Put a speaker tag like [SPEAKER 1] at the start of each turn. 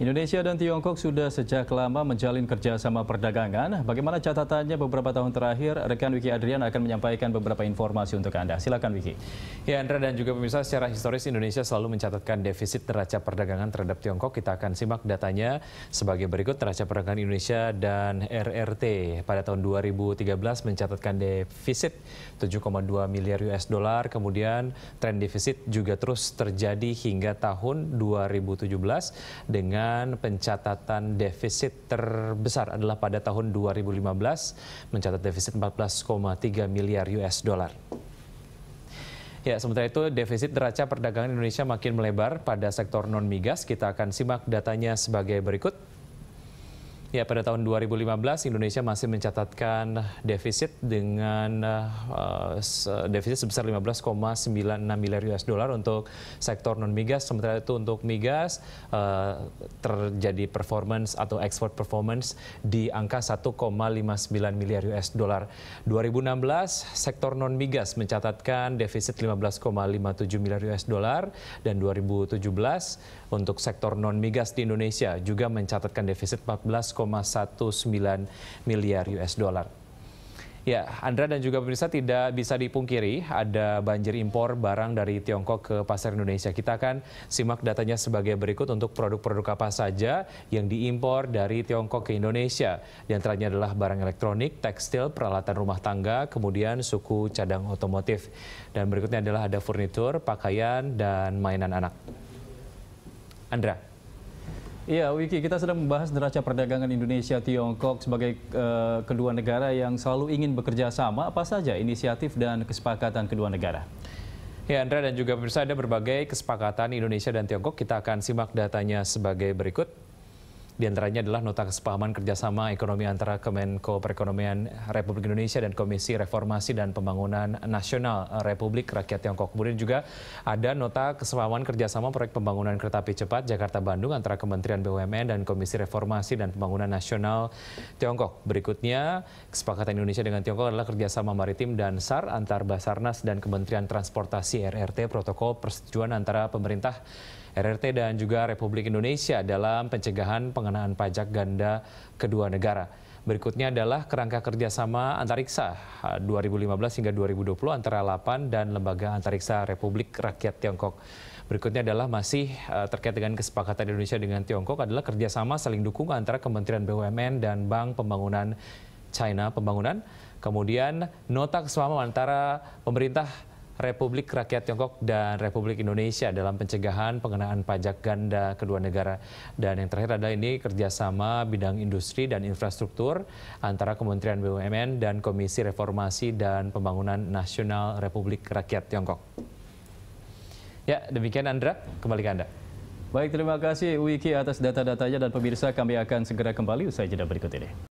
[SPEAKER 1] Indonesia dan Tiongkok sudah sejak lama menjalin kerjasama perdagangan. Bagaimana catatannya
[SPEAKER 2] beberapa tahun terakhir? Rekan Wiki Adrian akan menyampaikan beberapa informasi untuk Anda. Silakan Wiki. Ya Andra dan juga pemirsa, secara historis Indonesia selalu mencatatkan defisit neraca perdagangan terhadap Tiongkok. Kita akan simak datanya sebagai berikut. Neraca perdagangan Indonesia dan RRT pada tahun 2013 mencatatkan defisit 7,2 miliar US dollar. Kemudian tren defisit juga terus terjadi hingga tahun 2017 dengan dan pencatatan defisit terbesar adalah pada tahun 2015 mencatat defisit 14,3 miliar US dollar. Ya, sementara itu defisit neraca perdagangan Indonesia makin melebar pada sektor non migas. Kita akan simak datanya sebagai berikut. Ya, pada tahun 2015 Indonesia masih mencatatkan defisit dengan uh, defisit sebesar 15,96 miliar US dollar untuk sektor non migas. Sementara itu untuk migas uh, terjadi performance atau export performance di angka 1,59 miliar US dollar. 2016 sektor non migas mencatatkan defisit 15,57 miliar US dollar dan 2017 untuk sektor non migas di Indonesia juga mencatatkan defisit 14 1,19 miliar US dollar. Ya, Andra dan juga pemirsa tidak bisa dipungkiri ada banjir impor barang dari Tiongkok ke pasar Indonesia. Kita akan simak datanya sebagai berikut untuk produk-produk apa saja yang diimpor dari Tiongkok ke Indonesia. Yang antaranya adalah barang elektronik, tekstil, peralatan rumah tangga, kemudian suku cadang otomotif. Dan berikutnya adalah ada furnitur, pakaian, dan mainan anak. Andra.
[SPEAKER 1] Iya, Wiki, kita sedang membahas neraca perdagangan Indonesia Tiongkok sebagai uh, kedua negara yang selalu ingin bekerja sama. Apa saja inisiatif dan kesepakatan
[SPEAKER 2] kedua negara? Ya, Andra dan juga pemirsa ada berbagai kesepakatan Indonesia dan Tiongkok. Kita akan simak datanya sebagai berikut. Di antaranya adalah nota kesepahaman kerjasama ekonomi antara Kemenko Perekonomian Republik Indonesia dan Komisi Reformasi dan Pembangunan Nasional Republik Rakyat Tiongkok. Kemudian juga ada nota kesepahaman kerjasama proyek pembangunan kereta api cepat Jakarta-Bandung antara Kementerian BUMN dan Komisi Reformasi dan Pembangunan Nasional Tiongkok. Berikutnya, kesepakatan Indonesia dengan Tiongkok adalah kerjasama maritim dan SAR antar Basarnas dan Kementerian Transportasi RRT protokol persetujuan antara pemerintah RRT dan juga Republik Indonesia dalam pencegahan pengenaan pajak ganda kedua negara. Berikutnya adalah kerangka kerjasama antariksa 2015 eh, hingga 2020 antara LAPAN dan Lembaga Antariksa Republik Rakyat Tiongkok. Berikutnya adalah masih eh, terkait dengan kesepakatan Indonesia dengan Tiongkok adalah kerjasama saling dukung antara Kementerian BUMN dan Bank Pembangunan China Pembangunan. Kemudian nota kesepakatan antara pemerintah Republik Rakyat Tiongkok dan Republik Indonesia dalam pencegahan pengenaan pajak ganda kedua negara. Dan yang terakhir adalah ini kerjasama bidang industri dan infrastruktur antara Kementerian BUMN dan Komisi Reformasi dan Pembangunan Nasional Republik Rakyat Tiongkok. Ya, demikian Andra, kembali ke Anda.
[SPEAKER 1] Baik, terima kasih Wiki atas data-datanya dan pemirsa kami akan segera kembali usai jeda berikut ini.